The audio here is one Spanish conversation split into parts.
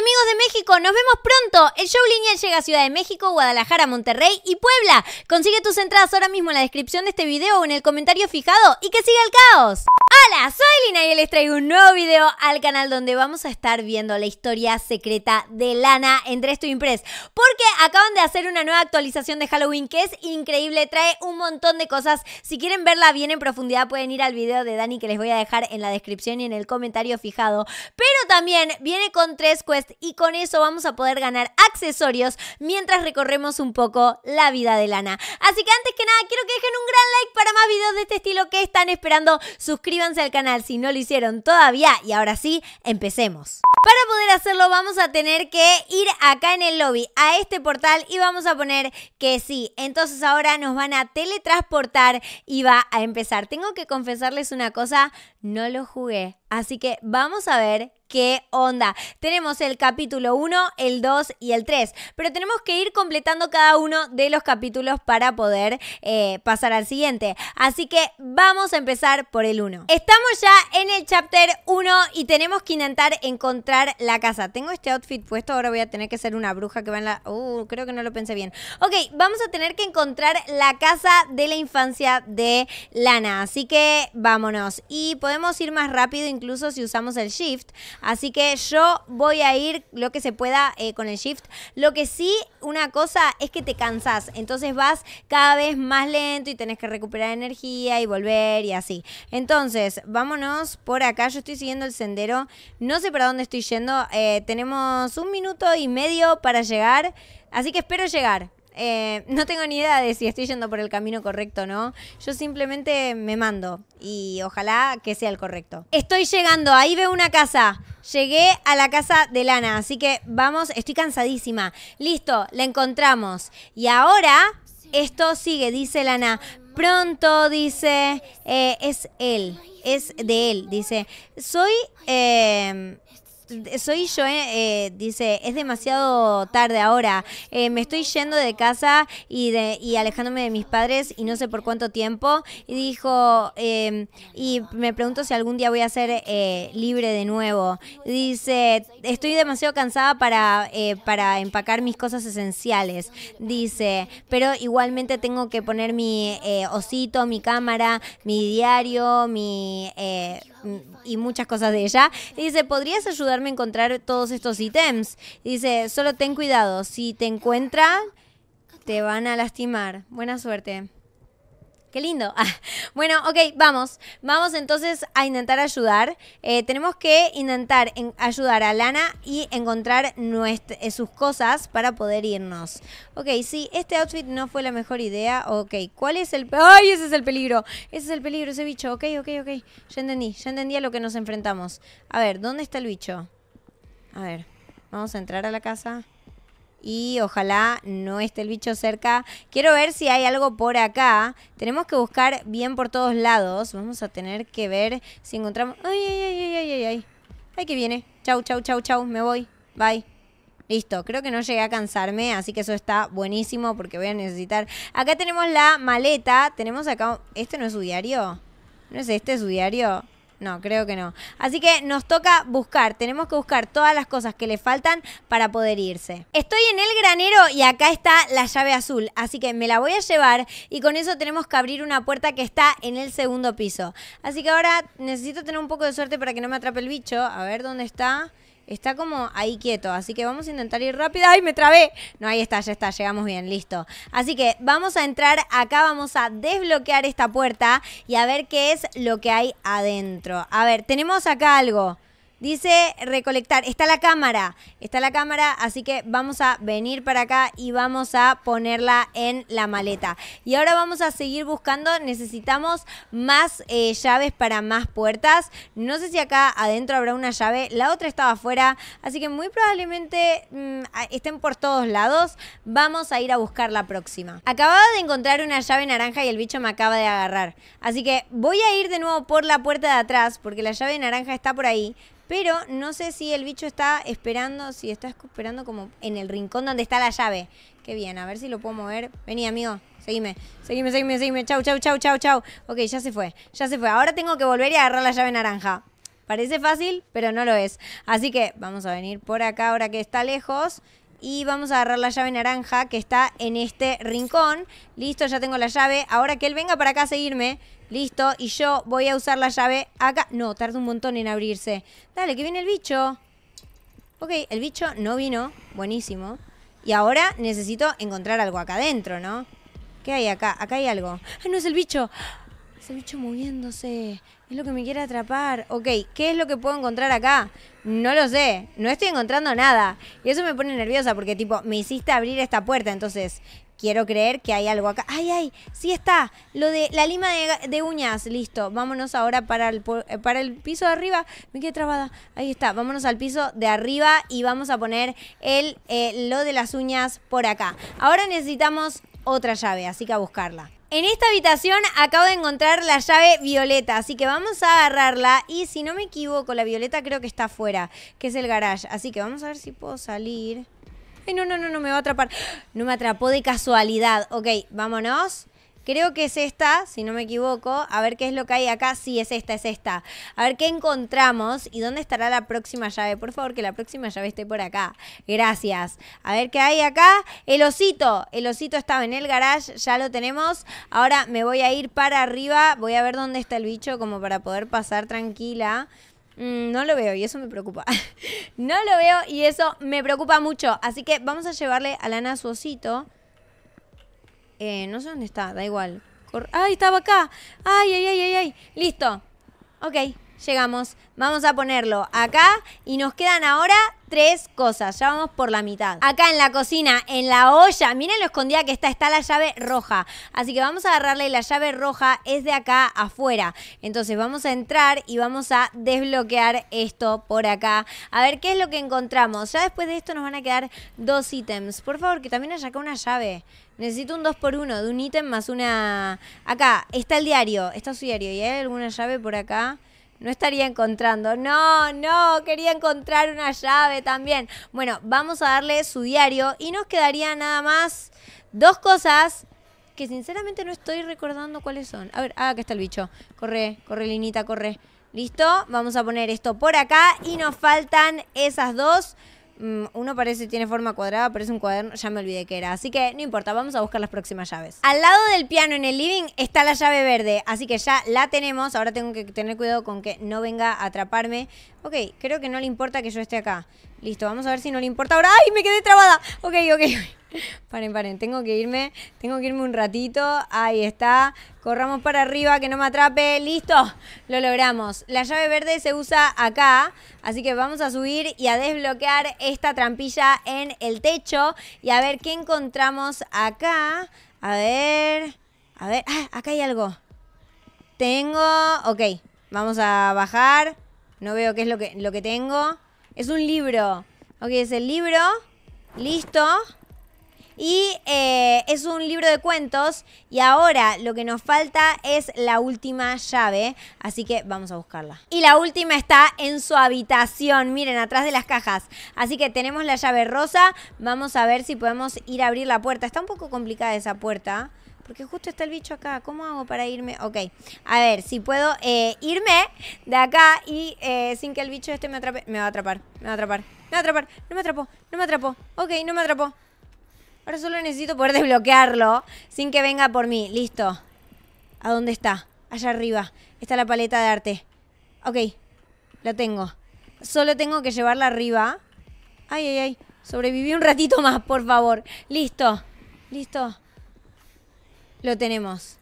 amigos de México, nos vemos pronto. El show lineal llega a Ciudad de México, Guadalajara, Monterrey y Puebla. Consigue tus entradas ahora mismo en la descripción de este video o en el comentario fijado y que siga el caos. Hola, soy Lina y les traigo un nuevo video al canal donde vamos a estar viendo la historia secreta de Lana en Dress to Impress. Porque acaban de hacer una nueva actualización de Halloween que es increíble, trae un montón de cosas. Si quieren verla bien en profundidad pueden ir al video de Dani que les voy a dejar en la descripción y en el comentario fijado. Pero también viene con tres cuestas y con eso vamos a poder ganar accesorios mientras recorremos un poco la vida de Lana. Así que antes que nada, quiero que dejen un gran like para más videos de este estilo que están esperando. Suscríbanse al canal si no lo hicieron todavía y ahora sí, empecemos. Para poder hacerlo vamos a tener que ir acá en el lobby a este portal y vamos a poner que sí. Entonces ahora nos van a teletransportar y va a empezar. Tengo que confesarles una cosa, no lo jugué. Así que vamos a ver qué onda. Tenemos el capítulo 1, el 2 y el 3, pero tenemos que ir completando cada uno de los capítulos para poder eh, pasar al siguiente. Así que vamos a empezar por el 1. Estamos ya en el chapter 1 y tenemos que intentar encontrar la casa. Tengo este outfit puesto, ahora voy a tener que ser una bruja que va en la... Uh, creo que no lo pensé bien. Ok, vamos a tener que encontrar la casa de la infancia de Lana. Así que vámonos. Y podemos ir más rápido incluso si usamos el shift. Así que yo voy a ir lo que se pueda eh, con el shift. Lo que sí, una cosa es que te cansás. Entonces vas cada vez más lento y tenés que recuperar energía y volver y así. Entonces, vámonos por acá. Yo estoy siguiendo el sendero. No sé para dónde estoy yendo. Eh, tenemos un minuto y medio para llegar, así que espero llegar. Eh, no tengo ni idea de si estoy yendo por el camino correcto o no. Yo simplemente me mando y ojalá que sea el correcto. Estoy llegando, ahí veo una casa. Llegué a la casa de Lana, así que vamos, estoy cansadísima. Listo, la encontramos. Y ahora esto sigue, dice Lana. Pronto, dice, eh, es él, es de él, dice. Soy soy yo, eh, eh, dice, es demasiado tarde ahora. Eh, me estoy yendo de casa y, de, alejándome de mis padres y no sé por cuánto tiempo. Y dijo, em, y me pregunto si algún día voy a ser eh, libre de nuevo. Dice, estoy demasiado cansada para, para empacar mis cosas esenciales. Dice, pero igualmente tengo que poner mi osito, mi cámara, mi diario, mi y muchas cosas de ella. Y dice, ¿podrías ayudarme a encontrar todos estos ítems? Y dice, solo ten cuidado, si te encuentran, te van a lastimar. Buena suerte. Qué lindo. Ah, bueno, ok, vamos. Vamos entonces a intentar ayudar. Eh, tenemos que intentar ayudar a Lana y encontrar eh, sus cosas para poder irnos. Ok, sí, este outfit no fue la mejor idea. Ok, ¿cuál es el... ¡Ay, ese es el peligro! Ese es el peligro, ese bicho. Ok, ok, ok. Ya entendí, ya entendí a lo que nos enfrentamos. A ver, ¿dónde está el bicho? A ver, vamos a entrar a la casa y ojalá no esté el bicho cerca. Quiero ver si hay algo por acá. Tenemos que buscar bien por todos lados. Vamos a tener que ver si encontramos... Ay, ay, ay, ay, ay, ay. que viene. Chau, chau, chau, chau. Me voy. Bye. Listo, creo que no llegué a cansarme, así que eso está buenísimo porque voy a necesitar... Acá tenemos la maleta, tenemos acá... ¿Este no es su diario? ¿No es este su diario? No, creo que no. Así que nos toca buscar, tenemos que buscar todas las cosas que le faltan para poder irse. Estoy en el granero y acá está la llave azul, así que me la voy a llevar y con eso tenemos que abrir una puerta que está en el segundo piso. Así que ahora necesito tener un poco de suerte para que no me atrape el bicho. A ver dónde está. Está como ahí quieto, así que vamos a intentar ir rápido. ¡Ay, me trabé! No, ahí está, ya está, llegamos bien, listo. Así que vamos a entrar acá, vamos a desbloquear esta puerta y a ver qué es lo que hay adentro. A ver, tenemos acá algo. Dice recolectar. Está la cámara. Está la cámara, así que vamos a venir para acá y vamos a ponerla en la maleta. Y ahora vamos a seguir buscando. Necesitamos más eh, llaves para más puertas. No sé si acá adentro habrá una llave. La otra estaba afuera. Así que muy probablemente mm, estén por todos lados. Vamos a ir a buscar la próxima. Acababa de encontrar una llave naranja y el bicho me acaba de agarrar. Así que voy a ir de nuevo por la puerta de atrás porque la llave naranja está por ahí. Pero no sé si el bicho está esperando, si está esperando como en el rincón donde está la llave. Qué bien, a ver si lo puedo mover. Vení, amigo, seguime, seguime, seguime, seguime. Chau, chau, chau, chau, chau. Ok, ya se fue, ya se fue. Ahora tengo que volver y agarrar la llave naranja. Parece fácil, pero no lo es. Así que vamos a venir por acá ahora que está lejos y vamos a agarrar la llave naranja que está en este rincón. Listo, ya tengo la llave. Ahora que él venga para acá a seguirme. Listo, y yo voy a usar la llave acá. No, tarda un montón en abrirse. Dale, que viene el bicho. Ok, el bicho no vino. Buenísimo. Y ahora necesito encontrar algo acá adentro, ¿no? ¿Qué hay acá? Acá hay algo. ¡Ah, no es el bicho! ese bicho moviéndose, es lo que me quiere atrapar. Ok, ¿qué es lo que puedo encontrar acá? No lo sé, no estoy encontrando nada. Y eso me pone nerviosa porque tipo, me hiciste abrir esta puerta, entonces quiero creer que hay algo acá. ¡Ay, ay! Sí está, lo de la lima de, uñas, listo. Vámonos ahora para el, eh, para el piso de arriba. Me quedé trabada. Ahí está, vámonos al piso de arriba y vamos a poner el, eh, lo de las uñas por acá. Ahora necesitamos otra llave, así que a buscarla. En esta habitación acabo de encontrar la llave violeta, así que vamos a agarrarla y si no me equivoco, la violeta creo que está afuera, que es el garage, así que vamos a ver si puedo salir. Ay, no, no, no, no me va a atrapar. No me atrapó de casualidad. Ok, vámonos. Creo que es esta, si no me equivoco. A ver qué es lo que hay acá. Sí, es esta, es esta. A ver qué encontramos y dónde estará la próxima llave. Por favor, que la próxima llave esté por acá. Gracias. A ver qué hay acá. El osito. El osito estaba en el garage. Ya lo tenemos. Ahora me voy a ir para arriba. Voy a ver dónde está el bicho como para poder pasar tranquila mm, no lo veo y eso me preocupa. no lo veo y eso me preocupa mucho. Así que vamos a llevarle a Lana su osito. Eh, no sé dónde está, da igual. ¡Ay, estaba acá! ¡Ay, ay, ay, ay, ay! Listo. Ok, llegamos. Vamos a ponerlo acá y nos quedan ahora tres cosas. Ya vamos por la mitad. Acá en la cocina, en la olla, miren lo escondida que está, está la llave roja. Así que vamos a agarrarle la llave roja, es de acá afuera. Entonces vamos a entrar y vamos a desbloquear esto por acá. A ver qué es lo que encontramos. Ya después de esto nos van a quedar dos ítems. Por favor, que también haya acá una llave. Necesito un 2 por 1 de un ítem más una... Acá, está el diario, está su diario. ¿Y hay alguna llave por acá? No estaría encontrando. No, no, quería encontrar una llave también. Bueno, vamos a darle su diario y nos quedaría nada más dos cosas que sinceramente no estoy recordando cuáles son. A ver, ah, acá está el bicho. Corre, corre, Linita, corre. Listo, vamos a poner esto por acá y nos faltan esas dos. Mm, uno parece, tiene forma cuadrada, pero es un cuaderno, ya me olvidé que era. Así que no importa, vamos a buscar las próximas llaves. Al lado del piano en el living está la llave verde, así que ya la tenemos. Ahora tengo que tener cuidado con que no venga a atraparme Ok, creo que no le importa que yo esté acá. Listo, vamos a ver si no le importa ahora. ¡Ay, me quedé trabada! Ok, ok. Paren, paren, tengo que irme. Tengo que irme un ratito. Ahí está. Corramos para arriba, que no me atrape. ¡Listo! Lo logramos. La llave verde se usa acá. Así que vamos a subir y a desbloquear esta trampilla en el techo. Y a ver qué encontramos acá. A ver... A ver... ¡Ah! Acá hay algo. Tengo... Ok, vamos a bajar... No veo qué es lo que, lo que tengo. Es un libro. Ok, es el libro. Listo. Y eh, es un libro de cuentos. Y ahora lo que nos falta es la última llave. Así que vamos a buscarla. Y la última está en su habitación. Miren, atrás de las cajas. Así que tenemos la llave rosa. Vamos a ver si podemos ir a abrir la puerta. Está un poco complicada esa puerta porque justo está el bicho acá, ¿cómo hago para irme? Ok, a ver, si puedo eh, irme de acá y eh, sin que el bicho este me atrape, me va a atrapar, me va a atrapar, me va a atrapar, no me atrapó, no me atrapó, ok, no me atrapó. Ahora solo necesito poder desbloquearlo sin que venga por mí, listo. ¿A dónde está? Allá arriba, está la paleta de arte. Ok, la tengo. Solo tengo que llevarla arriba. Ay, ay, ay. Sobreviví un ratito más, por favor. Listo. Listo. Lo tenemos.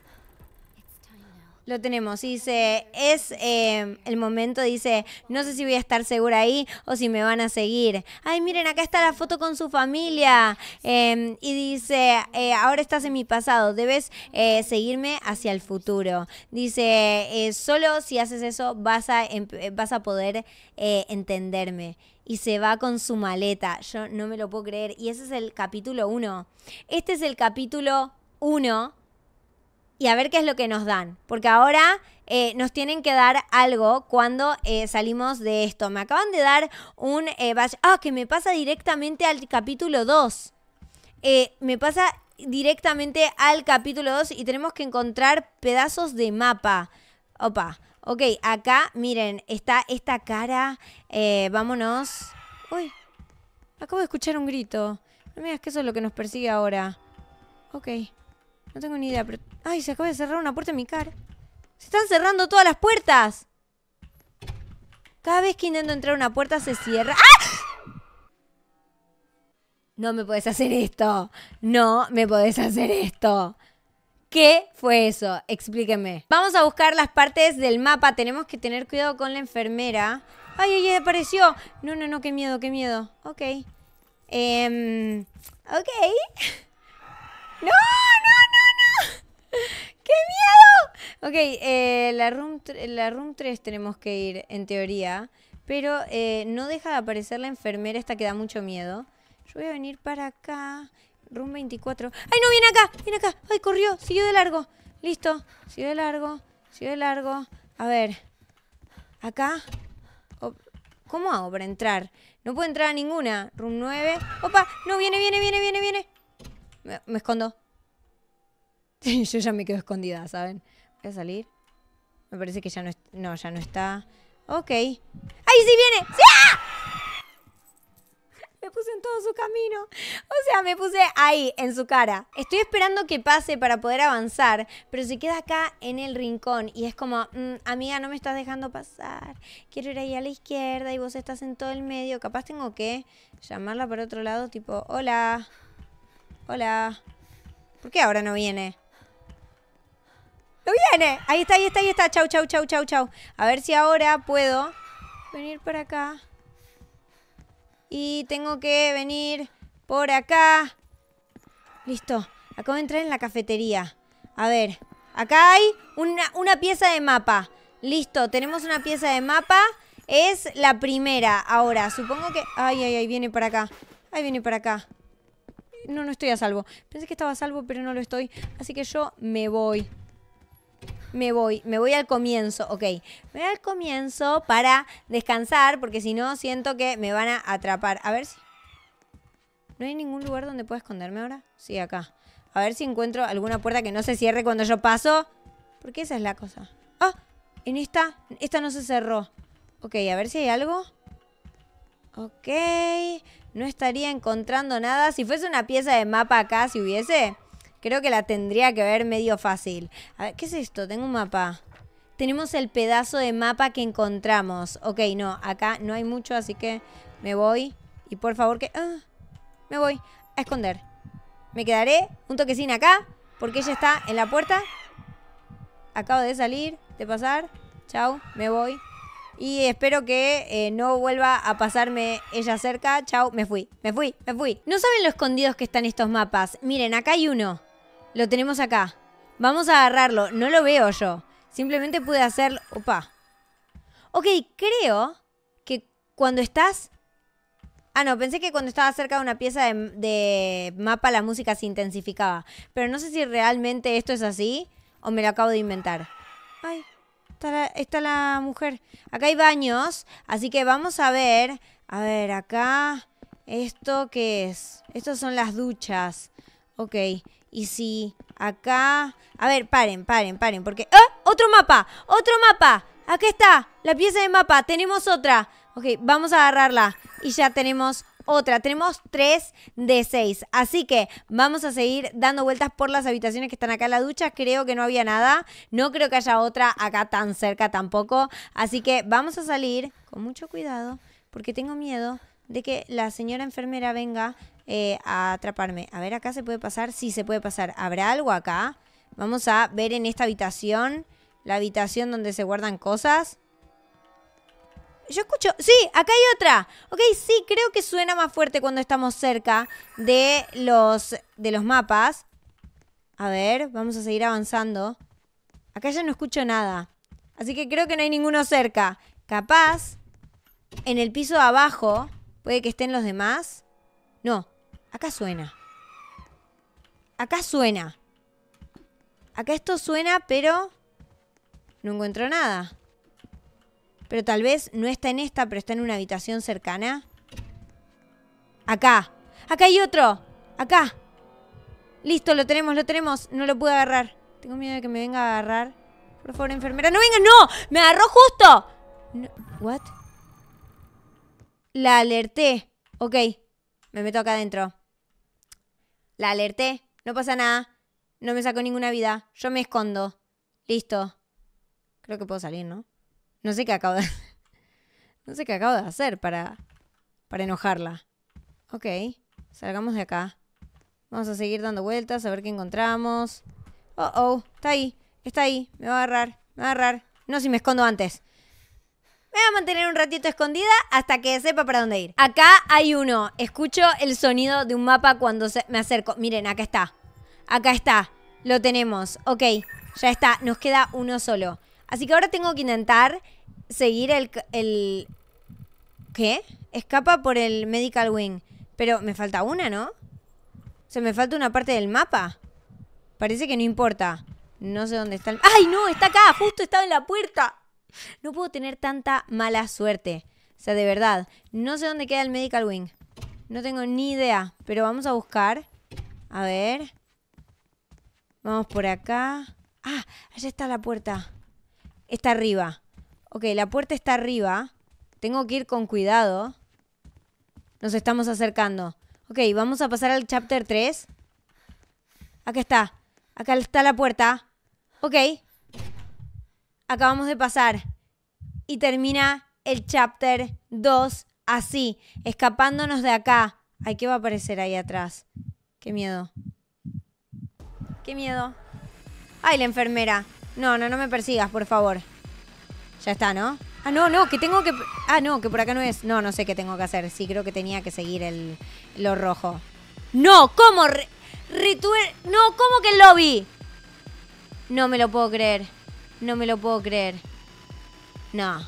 Lo tenemos. Dice, es em, el momento, dice, no sé si voy a estar segura ahí o si me van a seguir. Ay, miren, acá está la foto con su familia. Em, y dice, eh, ahora estás en mi pasado, debes eh, seguirme hacia el futuro. Dice, eh, solo si haces eso vas a, vas a poder entenderme y se va con su maleta. Yo no me lo puedo creer. Y ese es el capítulo 1. Este es el capítulo 1 y a ver qué es lo que nos dan. Porque ahora eh, nos tienen que dar algo cuando eh, salimos de esto. Me acaban de dar un eh, Ah, que me pasa directamente al capítulo 2. me pasa directamente al capítulo 2 y tenemos que encontrar pedazos de mapa. Opa. Ok, acá, miren, está esta cara. vámonos. Uy, acabo de escuchar un grito. No me digas que eso es lo que nos persigue ahora. Ok. No tengo ni idea, pero... ¡Ay, se acaba de cerrar una puerta en mi cara! ¡Se están cerrando todas las puertas! Cada vez que intento entrar a una puerta se cierra... ¡Ah! No me puedes hacer esto. No me podés hacer esto. ¿Qué fue eso? Explíqueme. Vamos a buscar las partes del mapa. Tenemos que tener cuidado con la enfermera. ¡Ay, ay, apareció! No, no, no, qué miedo, qué miedo. Ok. Em, ok. ¡No, ok. ¡No, no, ¡Qué miedo! Ok, eh, la, room la room 3 tenemos que ir, en teoría. Pero eh, no deja de aparecer la enfermera, esta que da mucho miedo. Yo voy a venir para acá. Room 24. ¡Ay, no! ¡Viene acá! ¡Viene acá! ¡Ay, corrió! ¡Siguió de largo! Listo. Siguió de largo. Siguió de largo. A ver. Acá. ¿Cómo hago para entrar? No puedo entrar a ninguna. Room 9. ¡Opa! No, viene, viene, viene, viene, viene. me escondo. Yo ya me quedo escondida, ¿saben? Voy a salir. Me parece que ya no, no ya no está. Ok. ¡Ahí sí viene! ¡Sí! ¡Ah! Me puse en todo su camino. O sea, me puse ahí, en su cara. Estoy esperando que pase para poder avanzar, pero se queda acá en el rincón y es como, mm, amiga, no me estás dejando pasar. Quiero ir ahí a la izquierda y vos estás en todo el medio. Capaz tengo que llamarla por otro lado, tipo, hola, hola. ¿Por qué ahora no viene? viene! Ahí está, ahí está, ahí está. Chau, chau, chau, chau, chau. A ver si ahora puedo venir para acá. Y tengo que venir por acá. Listo. Acabo de entrar en la cafetería. A ver. Acá hay una, una pieza de mapa. Listo, tenemos una pieza de mapa. Es la primera ahora. Supongo que... Ay, ay, ay, viene para acá. Ay, viene para acá. No, no estoy a salvo. Pensé que estaba a salvo, pero no lo estoy. Así que yo me voy me voy, me voy al comienzo, ok, me voy al comienzo para descansar, porque si no siento que me van a atrapar. A ver si... ¿No hay ningún lugar donde pueda esconderme ahora? Sí, acá. A ver si encuentro alguna puerta que no se cierre cuando yo paso. Porque esa es la cosa. ¡Ah! En esta, esta no se cerró. Ok, a ver si hay algo. Ok, no estaría encontrando nada. Si fuese una pieza de mapa acá, si hubiese, Creo que la tendría que ver medio fácil. A ver, ¿qué es esto? Tengo un mapa. Tenemos el pedazo de mapa que encontramos. Ok, no, acá no hay mucho, así que me voy. Y por favor que... Ah, me voy a esconder. Me quedaré un toquecín acá, porque ella está en la puerta. Acabo de salir, de pasar. Chao, me voy. Y espero que eh, no vuelva a pasarme ella cerca. Chao, me fui, me fui, me fui. No saben lo escondidos que están estos mapas. Miren, acá hay uno. Lo tenemos acá. Vamos a agarrarlo. No lo veo yo. Simplemente pude hacer... Opa. Ok, creo que cuando estás... Ah, no, pensé que cuando estaba cerca de una pieza de, mapa la música se intensificaba. Pero no sé si realmente esto es así o me lo acabo de inventar. Ay, está está la mujer. Acá hay baños, así que vamos a ver. A ver, acá... ¿Esto qué es? Estas son las duchas. Ok. Y si acá... A ver, paren, paren, paren, porque... ¡Ah! ¡Otro mapa! ¡Otro mapa! Aquí está, la pieza de mapa. Tenemos otra. Ok, vamos a agarrarla. Y ya tenemos otra. Tenemos tres de seis. Así que vamos a seguir dando vueltas por las habitaciones que están acá la ducha. Creo que no había nada. No creo que haya otra acá tan cerca tampoco. Así que vamos a salir con mucho cuidado porque tengo miedo de que la señora enfermera venga eh, a atraparme. A ver, acá se puede pasar. Sí, se puede pasar. ¿Habrá algo acá? Vamos a ver en esta habitación. La habitación donde se guardan cosas. Yo escucho... Sí, acá hay otra. Ok, sí, creo que suena más fuerte cuando estamos cerca de los, de los mapas. A ver, vamos a seguir avanzando. Acá ya no escucho nada. Así que creo que no hay ninguno cerca. Capaz, en el piso de abajo, puede que estén los demás. No, Acá suena. Acá suena. Acá esto suena, pero no encuentro nada. Pero tal vez no está en esta, pero está en una habitación cercana. Acá. Acá hay otro. Acá. Listo, lo tenemos, lo tenemos. No lo pude agarrar. Tengo miedo de que me venga a agarrar. Por favor, enfermera. ¡No venga! ¡No! ¡Me agarró justo! ¿What? La alerté. Ok. Me meto acá adentro. La alerté. No pasa nada. No me saco ninguna vida. Yo me escondo. Listo. Creo que puedo salir, ¿no? No sé qué acabo de... no sé qué acabo de hacer para... Para enojarla. Ok. Salgamos de acá. Vamos a seguir dando vueltas a ver qué encontramos. Oh, oh. Está ahí. Está ahí. Me va a agarrar. Me va a agarrar. No si me escondo antes. Me voy a mantener un ratito escondida hasta que sepa para dónde ir. Acá hay uno. Escucho el sonido de un mapa cuando me acerco. Miren, acá está. Acá está. Lo tenemos. Ok, ya está. Nos queda uno solo. Así que ahora tengo que intentar seguir el... el... ¿Qué? Escapa por el Medical Wing. Pero me falta una, ¿no? Se me falta una parte del mapa. Parece que no importa. No sé dónde está el... ¡Ay, no! Está acá. Justo estaba en la puerta. No puedo tener tanta mala suerte. O sea, de verdad, no sé dónde queda el Medical Wing. No tengo ni idea, pero vamos a buscar. A ver. Vamos por acá. Ah, allá está la puerta. Está arriba. Ok, la puerta está arriba. Tengo que ir con cuidado. Nos estamos acercando. Ok, vamos a pasar al chapter 3. Acá está. Acá está la puerta. Ok, acabamos de pasar. Y termina el chapter 2 así, escapándonos de acá. Ay, ¿qué va a aparecer ahí atrás? Qué miedo. Qué miedo. Ay, la enfermera. No, no, no me persigas, por favor. Ya está, ¿no? Ah, no, no, que tengo que... Ah, no, que por acá no es... No, no sé qué tengo que hacer. Sí, creo que tenía que seguir el... lo rojo. No, ¿cómo? Re... No, ¿cómo que el lobby? No me lo puedo creer. No me lo puedo creer. No.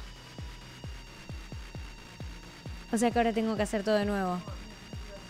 O sea que ahora tengo que hacer todo de nuevo.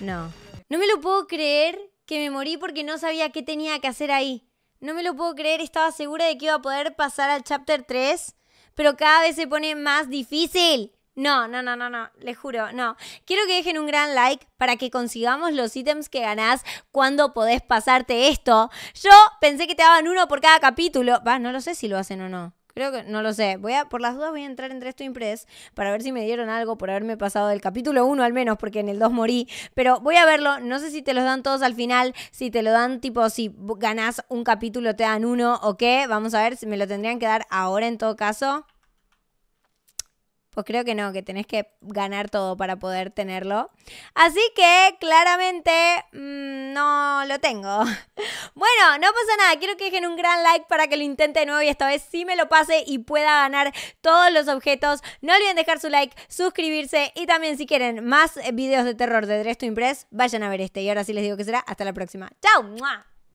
No. No me lo puedo creer que me morí porque no sabía qué tenía que hacer ahí. No me lo puedo creer, estaba segura de que iba a poder pasar al chapter 3, pero cada vez se pone más difícil. No, no, no, no, no, les juro, no. Quiero que dejen un gran like para que consigamos los ítems que ganás cuando podés pasarte esto. Yo pensé que te daban uno por cada capítulo. Va, no lo sé si lo hacen o no. Creo que no lo sé. Voy a, por las dudas voy a entrar en esto Impress para ver si me dieron algo por haberme pasado del capítulo 1 al menos, porque en el 2 morí. Pero voy a verlo. No sé si te los dan todos al final, si te lo dan tipo, si ganás un capítulo te dan uno o qué. Vamos a ver si me lo tendrían que dar ahora en todo caso. Pues creo que no, que tenés que ganar todo para poder tenerlo. Así que claramente mm, no lo tengo. Bueno, no pasa nada. Quiero que dejen un gran like para que lo intente de nuevo y esta vez sí me lo pase y pueda ganar todos los objetos. No olviden dejar su like, suscribirse y también si quieren más videos de terror de Dress to Impress, vayan a ver este. Y ahora sí les digo que será. Hasta la próxima. ¡Chao!